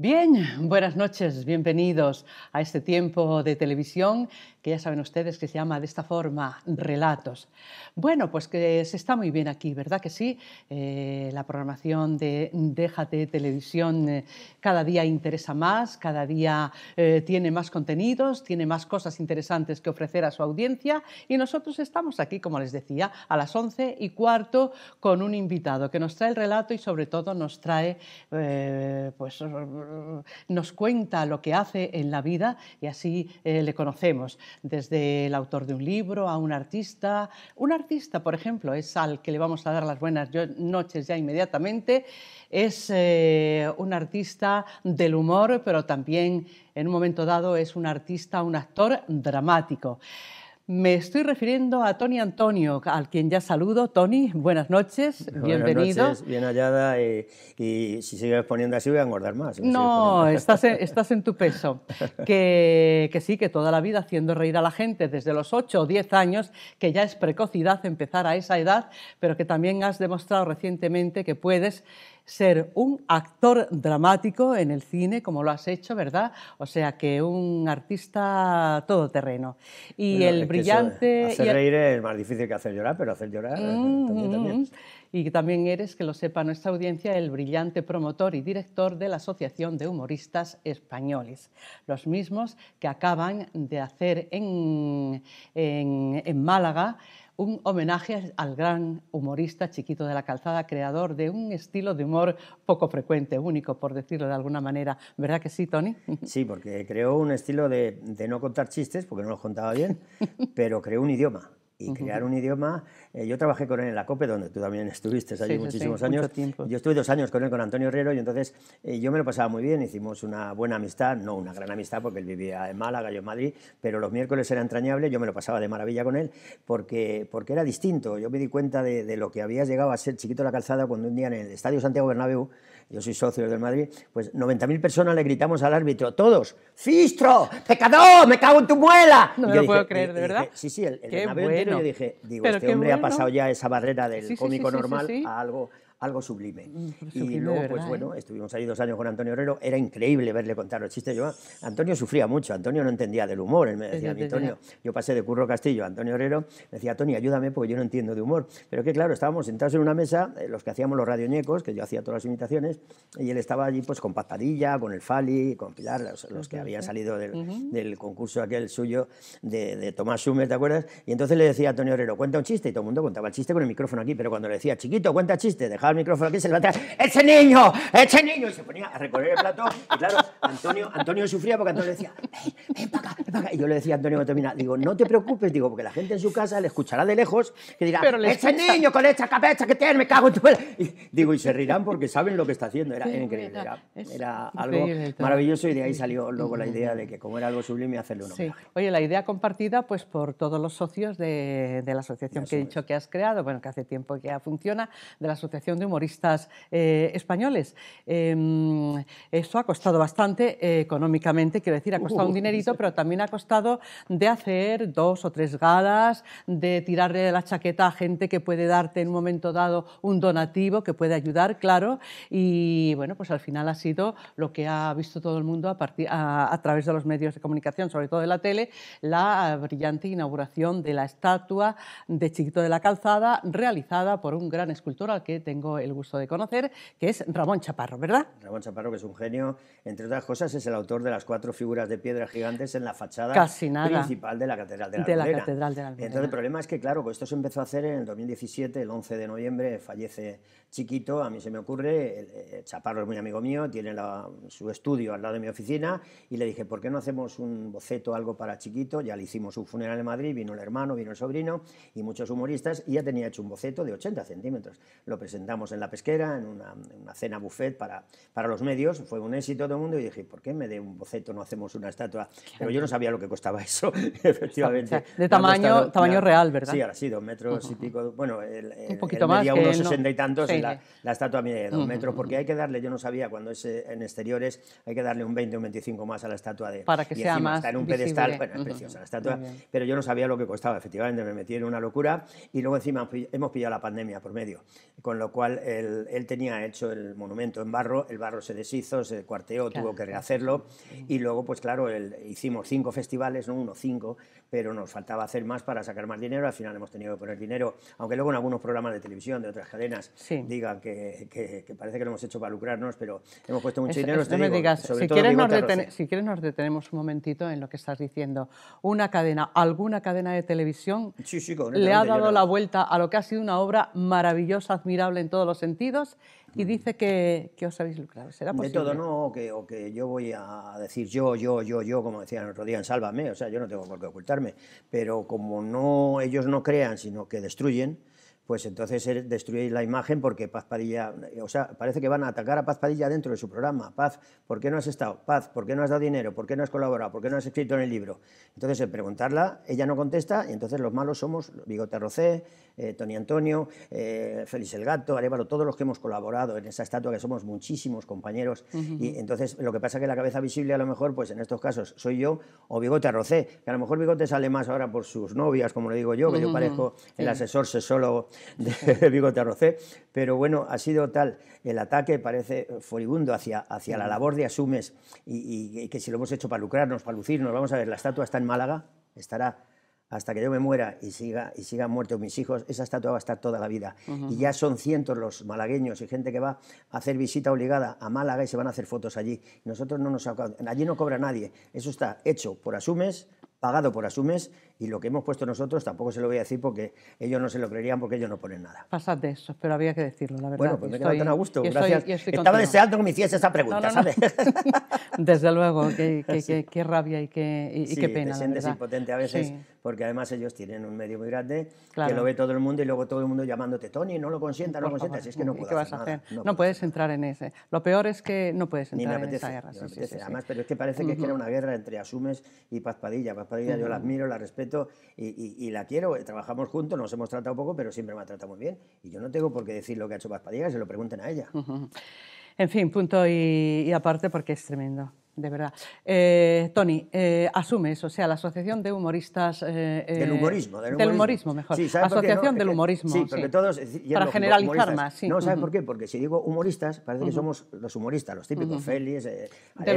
Bien, buenas noches, bienvenidos a este tiempo de televisión que ya saben ustedes que se llama de esta forma Relatos. Bueno, pues que se está muy bien aquí, ¿verdad que sí? Eh, la programación de Déjate Televisión eh, cada día interesa más, cada día eh, tiene más contenidos, tiene más cosas interesantes que ofrecer a su audiencia y nosotros estamos aquí, como les decía, a las once y cuarto con un invitado que nos trae el relato y sobre todo nos trae pues Mm, nos cuenta lo que hace en la vida y así eh, le conocemos, desde el autor de un libro a un artista. Un artista, por ejemplo, es al que le vamos a dar las buenas noches ya inmediatamente, es eh, un artista del humor, pero también en un momento dado es un artista, un actor dramático. Me estoy refiriendo a Tony Antonio, al quien ya saludo. Tony, buenas noches, buenas bienvenido. Noches, bien hallada eh, y, si sigues poniendo así voy a engordar más. no, estás en, estás en tu peso. que, que, sí, que toda la vida haciendo reír a la gente desde los 8 o 10 años, que ya es precocidad empezar a esa edad, pero que también has demostrado recientemente que puedes ser un actor dramático en el cine, como lo has hecho, ¿verdad? O sea, que un artista todoterreno. Y el brillante... hacer reír es más difícil que hacer llorar, pero hacer llorar mm, también, también. Mm, mm. Y también eres, que lo sepa nuestra audiencia, el brillante promotor y director de la Asociación de Humoristas Españoles, los mismos que acaban de hacer en, en, en Málaga un homenaje al gran humorista Chiquito de la Calzada, creador de un estilo de humor poco frecuente, único, por decirlo de alguna manera. ¿Verdad que sí, Tony? Sí, porque creó un estilo de, no contar chistes, porque no los contaba bien, pero creó un idioma y crear un idioma. Eh, yo trabajé con él en la COPE, donde tú también estuviste allí muchísimos años. Yo estuve dos años con él, con Antonio Herrero, y entonces eh, yo me lo pasaba muy bien. Hicimos una buena amistad, no una gran amistad, porque él vivía en Málaga, yo en Madrid, pero los miércoles era entrañable. Yo me lo pasaba de maravilla con él, porque, porque era distinto. Yo me di cuenta de, de lo que había llegado a ser chiquito la calzada cuando un día en el Estadio Santiago Bernabéu yo soy socio del Madrid, pues 90.000 personas le gritamos al árbitro, todos, ¡Fistro! ¡Pecador! ¡Me cago en tu muela! No me lo puedo creer, de verdad. sí, sí, el, el yo dije, digo, este hombre ha pasado ya esa barrera del cómico normal a algo algo sublime. Mm, y luego, pues bueno, ¿eh? estuvimos ahí dos años con Antonio Herrero, era increíble verle contar los chistes. Yo, Antonio sufría mucho, Antonio no entendía del humor, él me decía, Antonio, yo pasé de Curro Castillo a Antonio Herrero, me decía, Tony, ayúdame porque yo no entiendo de humor. Pero que claro, estábamos sentados en una mesa, eh, los que hacíamos los radioñecos, que yo hacía todas las imitaciones, y él estaba allí pues con Patadilla, con el Fali, con Pilar, los, que habían salido del, concurso aquel suyo de, Tomás Schumer, ¿te acuerdas? Y entonces le decía a Antonio Herrero, cuenta un chiste, y todo el mundo contaba el chiste con el micrófono aquí, pero cuando le decía, chiquito, cuenta chiste, dejaba el micrófono aquí, se levantaba, ¡ese niño! ¡ese niño! Y se ponía a recorrer el plato. Y claro, Antonio, Antonio sufría porque Antonio decía, ven, ven para acá, Y yo le decía a Antonio termina, digo, no te preocupes, digo, porque la gente en su casa le escuchará de lejos que dirá, ¡ese niño con esta cabeza que tiene, me cago en tu... Y, digo, y se rirán porque saben lo que está haciendo. Era increíble, era, algo maravilloso y de ahí salió luego la idea de que como era algo sublime, hacerlo Oye, la idea compartida pues por todos los socios de, de la asociación que he dicho que has creado, bueno, que hace tiempo que ya funciona, de la asociación de Humoristas eh, Españoles. Em, eso ha costado bastante eh, económicamente, quiero decir, ha costado un uh, dinerito, pero también ha costado de hacer dos o tres galas, de tirarle la chaqueta a gente que puede darte en un momento dado un donativo, que puede ayudar, claro. Y bueno, pues al final ha sido lo que ha visto todo el mundo a, partir, a, a través de los medios de comunicación, sobre todo de la tele, la brillante inauguración de la estatua de Chiquito de la Calzada, realizada por un gran escultor al que tengo el gusto de conocer, que es Ramón Chaparro, ¿verdad? Ramón Chaparro, que es un genio, entre otras cosas, es el autor de las cuatro figuras de piedra gigantes en la fachada principal de la Catedral de la, Entonces, el problema es que, claro, pues esto se empezó a hacer en el 2017, el 11 de noviembre, fallece Chiquito, a mí se me ocurre, eh, Chaparro es muy amigo mío, tiene su estudio al lado de mi oficina, y le dije, ¿por qué no hacemos un boceto, algo para Chiquito? Ya le hicimos un funeral en Madrid, vino el hermano, vino el sobrino, y muchos humoristas, y ya tenía hecho un boceto de 80 centímetros. Lo presentamos en la pesquera, en una, cena buffet para, para los medios, fue un éxito todo el mundo y dije, ¿por qué me dé un boceto no hacemos una estatua? Pero yo no sabía lo que costaba eso, efectivamente. de tamaño, tamaño real, ¿verdad? Sí, ahora sí, dos metros y pico, bueno, un poquito más unos sesenta y tantos la, la, estatua mide dos metros, porque hay que darle, yo no sabía, cuando es en exteriores, hay que darle un 20 o un 25 más a la estatua de... Para que y sea más está en un pedestal, bueno, preciosa la estatua, pero yo no sabía lo que costaba, efectivamente, me metí en una locura y luego encima hemos pillado la pandemia por medio, con lo cual él, tenía hecho el monumento en barro, el barro se deshizo, se cuarteó, tuvo que rehacerlo y luego, pues claro, hicimos cinco festivales, no uno, cinco, pero nos faltaba hacer más para sacar más dinero, al final hemos tenido que poner dinero, aunque luego en algunos programas de televisión de otras cadenas digan que, parece que lo hemos hecho para lucrarnos, pero hemos puesto mucho dinero. si quieres, nos detenemos un momentito en lo que estás diciendo. Una cadena, alguna cadena de televisión le ha dado la vuelta a lo que ha sido una obra maravillosa, admirable en los sentidos y dice que, os habéis lucrado. ¿Será posible? De todo no, que, o que yo voy a decir yo, yo, yo, yo, como decían el otro día en Sálvame, o sea, yo no tengo por qué ocultarme, pero como no ellos no crean, sino que destruyen, pues entonces destruir la imagen porque Paz Padilla, o sea, parece que van a atacar a Paz Padilla dentro de su programa. Paz, ¿por qué no has estado? Paz, ¿por qué no has dado dinero? ¿Por qué no has colaborado? ¿Por qué no has escrito en el libro? Entonces, el preguntarla, ella no contesta y entonces los malos somos Bigote Rocé, eh, Tony Antonio, eh, Félix el Gato, Arevalo, todos los que hemos colaborado en esa estatua, que somos muchísimos compañeros. Y entonces, lo que pasa es que la cabeza visible a lo mejor, pues en estos casos, soy yo o Bigote Rocé, que a lo mejor Bigote sale más ahora por sus novias, como lo digo yo, que yo parezco el asesor sesólogo de Bigote Arrocé, pero bueno, ha sido tal el ataque, parece eh, furibundo, hacia, hacia la labor de Asumes y, que si lo hemos hecho para lucrarnos, para lucirnos, vamos a ver, la estatua está en Málaga, estará hasta que yo me muera y siga y sigan muertos mis hijos, esa estatua va a estar toda la vida. Y ya son cientos los malagueños y gente que va a hacer visita obligada a Málaga y se van a hacer fotos allí. Nosotros no nos allí no cobra nadie. Eso está hecho por Asumes, pagado por Asumes y lo que hemos puesto nosotros tampoco se lo voy a decir porque ellos no se lo creerían porque ellos no ponen nada. Pasad de eso, pero había que decirlo, la verdad. Bueno, pues me he quedado tan a gusto, gracias. Estaba deseando que me hiciese esa pregunta, ¿sabes? Desde luego, qué, qué, rabia y qué, y, sí, qué pena. Te sientes impotente a veces porque además ellos tienen un medio muy grande que lo ve todo el mundo y luego todo el mundo llamándote Tony, no lo consienta, no lo consientas, es que no hacer? no, puedes entrar en ese. Lo peor es que no puedes entrar Ni me apetece, en esa guerra. Además, pero es que parece que era una guerra entre Asumes y Paz Padilla yo la admiro, la respeto y, la quiero. Trabajamos juntos, nos hemos tratado poco, pero siempre me ha tratado muy bien. Y yo no tengo por qué decir lo que ha hecho Paz Padilla, se lo pregunten a ella. En fin, punto y aparte porque es tremendo de verdad. Eh, Tony, eh, asumes, o sea, la Asociación de Humoristas... Eh, eh, del, humorismo, del humorismo, mejor. Asociación del Humorismo. Sí, porque todos... Para generalizar más, sí. No, ¿sabes por qué? Porque si digo humoristas, parece que somos los humoristas, los típicos, uh Félix, eh,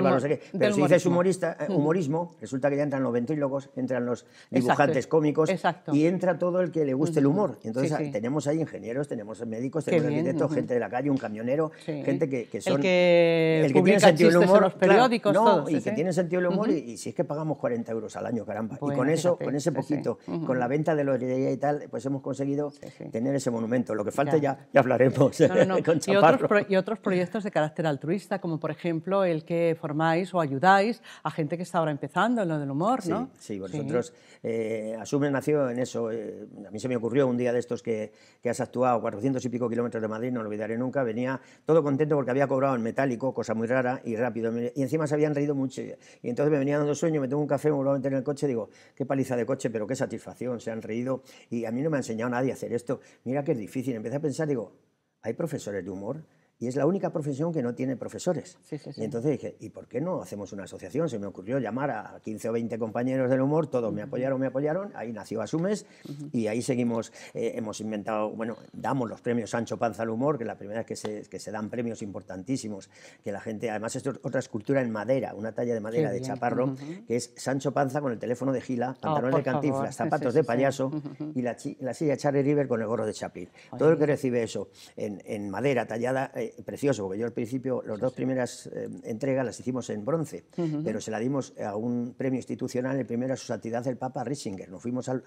no sé qué. Pero si dices humorista, humorismo, resulta que ya entran los ventrílogos, entran los dibujantes cómicos y entra todo el que le guste el humor. Entonces tenemos ahí ingenieros, tenemos médicos, tenemos arquitectos, gente de la calle, un camionero, gente que, son... El que, el que tiene humor. los periódicos no, y que tiene sentido el humor y, si es que pagamos 40 euros al año, caramba. y con eso, con ese poquito, con la venta de la herrería y tal, pues hemos conseguido tener ese monumento. Lo que falta ya, ya hablaremos y otros, y otros, proyectos de carácter altruista, como por ejemplo el que formáis o ayudáis a gente que está ahora empezando en lo del humor, ¿no? Sí, vosotros, eh, Asume nació en eso. Eh, a mí se me ocurrió un día de estos que, has actuado 400 y pico kilómetros de Madrid, no lo olvidaré nunca, venía todo contento porque había cobrado en metálico, cosa muy rara y rápido. Y encima habían reído mucho. Y entonces me venía dando sueño, me tomo un café, me vuelvo a meter en el coche, digo, qué paliza de coche, pero qué satisfacción, se han reído. Y a mí no me ha enseñado nadie a hacer esto. Mira que es difícil. Empecé a pensar, digo, ¿hay profesores de humor? Y es la única profesión que no tiene profesores. Y entonces dije, ¿y por qué no hacemos una asociación? Se me ocurrió llamar a 15 o 20 compañeros del humor, todos me apoyaron, me apoyaron, ahí nació Asumes y ahí seguimos, eh, hemos inventado, bueno, damos los premios Sancho Panza al humor, que es la primera vez que se, dan premios importantísimos, que la gente, además esto es otra escultura en madera, una talla de madera de chaparro, que es Sancho Panza con el teléfono de Gila, oh, pantalones de cantinflas, zapatos de payaso y la, silla Charlie River con el gorro de chapil Todo el que recibe eso en, madera tallada... Eh, precioso, porque yo al principio, las dos primeras eh, entregas las hicimos en bronce, pero se la dimos a un premio institucional, el primero a su santidad el Papa Risinger. Nos fuimos al,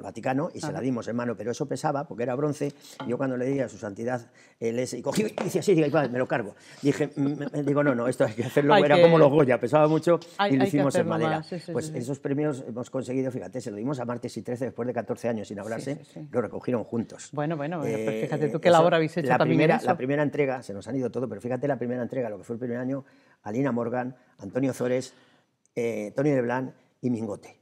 Vaticano y se la dimos en mano, pero eso pesaba porque era bronce. Ah. Yo cuando le di a su santidad, él es, y cogí y dice así, me lo cargo. Dije, mm, digo, no, no, esto hay que hacerlo, era como los Goya, pesaba mucho y lo hicimos en madera. pues esos premios hemos conseguido, fíjate, se lo dimos a martes y 13 después de 14 años sin hablarse, lo recogieron juntos. Bueno, bueno, pues eh, fíjate tú eh, qué labor habéis hecho la primera entrega, se nos han ido todo, pero fíjate la primera entrega, lo que fue el primer año, Alina Morgan, Antonio Zores, eh, Tony Leblanc y Mingote.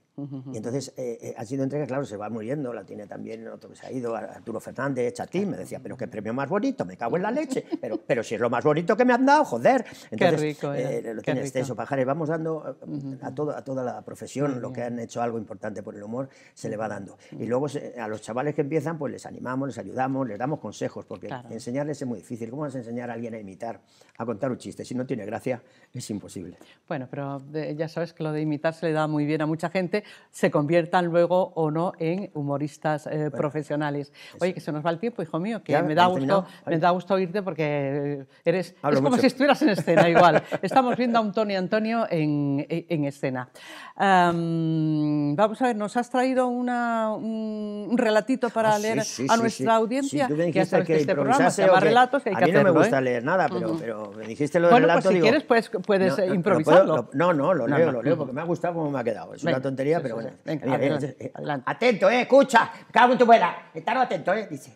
Y entonces eh, eh, ha sido entrega, claro, se va muriendo, la tiene también otro que se ha ido, Arturo Fernández, Chatín, me decía, pero qué premio más bonito, me cago en la leche, pero, pero si es lo más bonito que me han dado, joder. Entonces, ¿eh? lo tiene tienes Pajares, vamos dando a, todo, a toda la profesión, los lo que han hecho algo importante por el humor, se le va dando. Y luego a los chavales que empiezan, pues les animamos, les ayudamos, les damos consejos, porque enseñarles es muy difícil. ¿Cómo vas a enseñar a alguien a imitar, a contar un chiste? Si no tiene gracia, es imposible. Bueno, pero ya sabes que lo de imitar se le da muy bien a mucha gente se conviertan luego o no en humoristas eh, profesionales. Oye, que se nos va el tiempo, hijo mío, que me, da gusto, me da gusto oírte porque eres... es como si estuvieras en escena igual. Estamos viendo a un Tony Antonio en, e, en, escena. vamos a ver, nos has traído un, relatito para ah, leer a nuestra audiencia. Tú me dijiste que, este Relatos, hay A mí no me ¿eh? gusta leer nada, pero, me dijiste lo del bueno, pues relato... pues si quieres puedes, puedes no, eh, improvisarlo. No, no, lo, leo, lo leo, porque me ha gustado cómo me ha quedado. Es una tontería pero bueno. Venga, eh, adelante, Atento, ¿eh? Escucha, cago en tu buena. Estar atento, ¿eh? Dice.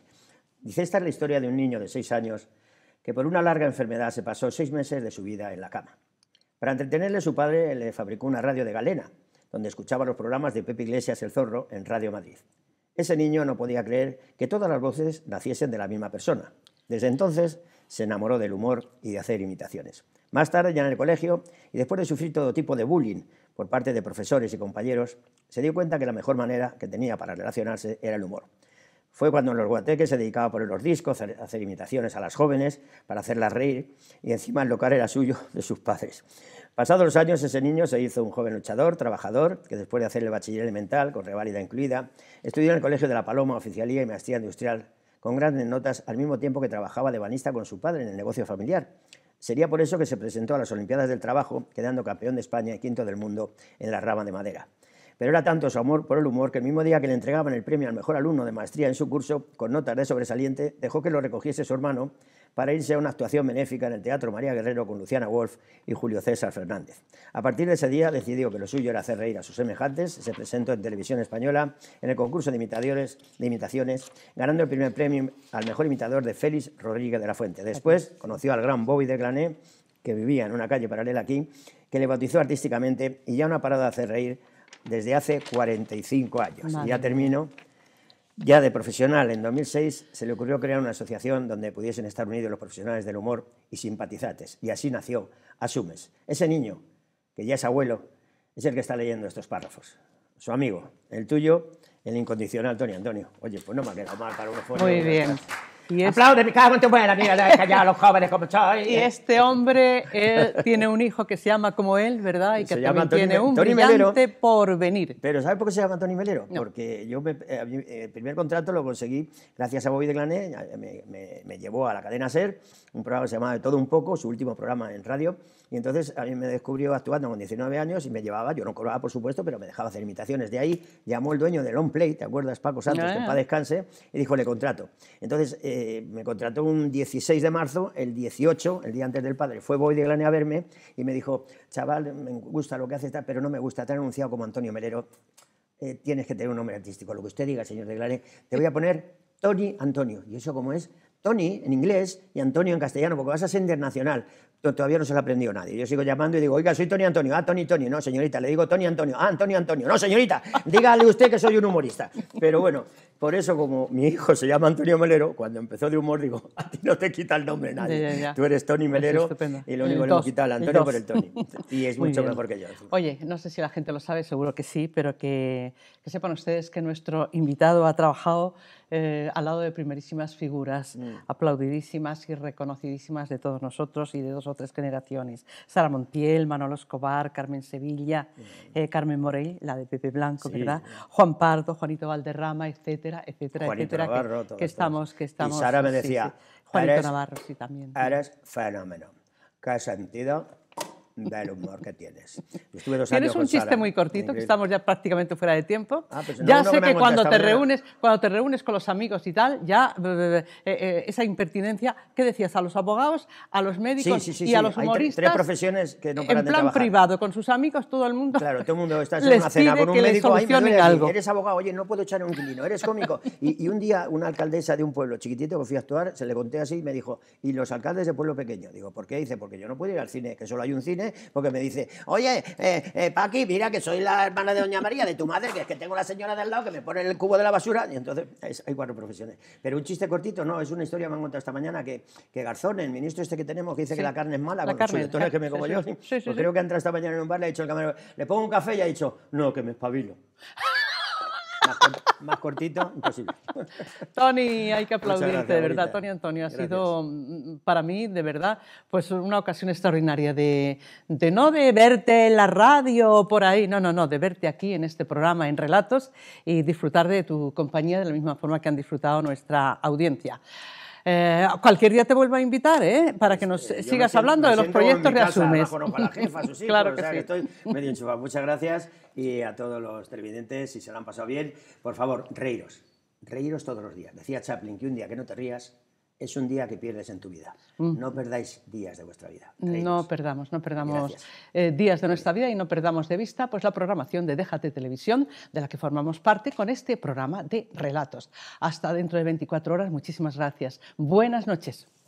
Dice, esta es la historia de un niño de seis años que por una larga enfermedad se pasó seis meses de su vida en la cama. Para entretenerle, su padre le fabricó una radio de galena, donde escuchaba los programas de Pepe Iglesias el Zorro en Radio Madrid. Ese niño no podía creer que todas las voces naciesen de la misma persona. Desde entonces se enamoró del humor y de hacer imitaciones. Más tarde, ya en el colegio, y después de sufrir todo tipo de bullying, por parte de profesores y compañeros, se dio cuenta que la mejor manera que tenía para relacionarse era el humor. Fue cuando en los guateques se dedicaba a poner los discos, a hacer imitaciones a las jóvenes para hacerlas reír y encima el local era suyo de sus padres. Pasados los años ese niño se hizo un joven luchador, trabajador, que después de hacer el bachiller elemental, con revalida incluida, estudió en el Colegio de la Paloma, oficialía y maestría industrial, con grandes notas al mismo tiempo que trabajaba de banista con su padre en el negocio familiar. Sería por eso que se presentó a las Olimpiadas del Trabajo, quedando campeón de España y quinto del mundo en la rama de madera pero era tanto su amor por el humor que el mismo día que le entregaban el premio al mejor alumno de maestría en su curso, con notas de sobresaliente, dejó que lo recogiese su hermano para irse a una actuación benéfica en el Teatro María Guerrero con Luciana Wolf y Julio César Fernández. A partir de ese día decidió que lo suyo era hacer reír a sus semejantes, se presentó en televisión española en el concurso de, imitadores, de imitaciones, ganando el primer premio al mejor imitador de Félix Rodríguez de la Fuente. Después conoció al gran Bobby de Glané, que vivía en una calle paralela aquí, que le bautizó artísticamente y ya una parada de hacer reír desde hace 45 años. Ya termino. Ya de profesional, en 2006 se le ocurrió crear una asociación donde pudiesen estar unidos los profesionales del humor y simpatizantes. Y así nació Asumes. Ese niño, que ya es abuelo, es el que está leyendo estos párrafos. Su amigo, el tuyo, el incondicional Tony Antonio. Oye, pues no me ha quedado mal para un Muy bien. Y este... tu los jóvenes Y este hombre tiene un hijo que se llama como él, ¿verdad? Y que también tiene un Tony brillante porvenir. Pero ¿sabes por qué se llama Tony Melero? Porque yo eh, eh, el primer contrato lo conseguí gracias a Bobby de Glané, me, me, llevó a la cadena SER, un programa que se llamaba De Todo Un Poco, su último programa en radio y entonces a mí me descubrió actuando con 19 años y me llevaba, yo no cobraba por supuesto, pero me dejaba hacer imitaciones. De ahí llamó el dueño del On Play, ¿te acuerdas, Paco Santos, que ah. para descanse, y dijo, le contrato. Entonces eh, me contrató un 16 de marzo, el 18, el día antes del padre, fue Boy de Glane a verme y me dijo, chaval, me gusta lo que haces, pero no me gusta, te han anunciado como Antonio Melero, eh, tienes que tener un nombre artístico. Lo que usted diga, señor de Glane, te voy a poner Tony Antonio. ¿Y eso cómo es? Tony en inglés y Antonio en castellano, porque vas a ser internacional. Todavía no se lo ha aprendido nadie. Yo sigo llamando y digo, oiga, soy Tony Antonio. Ah, Tony Tony. No, señorita, le digo Tony Antonio. Ah, Antonio Antonio. No, señorita, dígale usted que soy un humorista. Pero bueno, por eso como mi hijo se llama Antonio Melero, cuando empezó de humor digo, a ti no te quita el nombre nadie. Tú eres Tony pues Melero y lo único que le quita al Antonio por el Tony. Y es mucho mejor que yo. Oye, no sé si la gente lo sabe, seguro que sí, pero que sepan ustedes que nuestro invitado ha trabajado eh, al lado de primerísimas figuras, mm. aplaudidísimas y reconocidísimas de todos nosotros y de dos o tres generaciones. Sara Montiel, Manolo Escobar, Carmen Sevilla, mm. eh, Carmen Morell, la de Pepe Blanco, ¿verdad? Juan Pardo, Juanito Valderrama, etcétera, etcétera, Juanito etcétera. Navarro, que, todo, que, estamos, que estamos. Y Sara me decía, Juanito Navarro, sí, también. Eres fenómeno. ¿Qué sentido? da humor que tienes. tienes un chiste muy cortito, que estamos ya prácticamente fuera de tiempo. Ah, pues ya sé que, cuando te, reúnes, cuando te reúnes con los amigos y tal, ya eh, eh, eh, esa impertinencia, ¿qué decías? A los abogados, a los médicos y a los humoristas. tres profesiones que no paran En plan privado, con sus amigos, todo el mundo. Claro, todo el mundo está en una cena con un médico, ahí algo. Eres abogado, oye, no puedo echar un quilino, eres cómico. Y, un día una alcaldesa de un pueblo chiquitito que fui a actuar, se le conté así y me dijo, ¿y los alcaldes de pueblo pequeño? Digo, ¿por qué? Dice, porque yo no puedo ir al cine, que solo hay un cine ¿eh? porque me dice, oye, eh, eh, Paqui, mira que soy la hermana de Doña María, de tu madre, que es que tengo la señora del lado que me pone el cubo de la basura. Y entonces hay cuatro profesiones. Pero un chiste cortito, no, es una historia que me han contado esta mañana que, que Garzón, el ministro este que tenemos, que dice que la carne es mala, la los que me como yo, pues creo que ha entrado esta mañana en un bar, le ha dicho al camarero, le pongo un café y ha dicho, no, que me espabilo. Más, cortito, imposible. Tony, hay que aplaudirte, de verdad, Tony Antonio. Ha sido mm, para mí, de verdad, pues una ocasión extraordinaria de, no de verte en la radio o por ahí, no, no, no, de verte aquí en este programa, en Relatos, y disfrutar de tu compañía de la misma forma que han disfrutado nuestra audiencia. Eh, cualquier día te vuelvo a invitar, ¿eh? Para que pues, nos eh, sigas hablando de los proyectos de Asumes. claro que sí. estoy medio enchufado. Muchas gracias y a todos los televidentes, si se lo han pasado bien, por favor, reíros. Reíros todos los días. Decía Chaplin que un día que no te rías, es un día que pierdes en tu vida. Mm. No perdáis días de vuestra vida. No perdamos, no perdamos eh, días de nuestra vida y no perdamos de vista pues, la programación de Déjate Televisión, de la que formamos parte con este programa de relatos. Hasta dentro de 24 horas, muchísimas gracias. Buenas noches.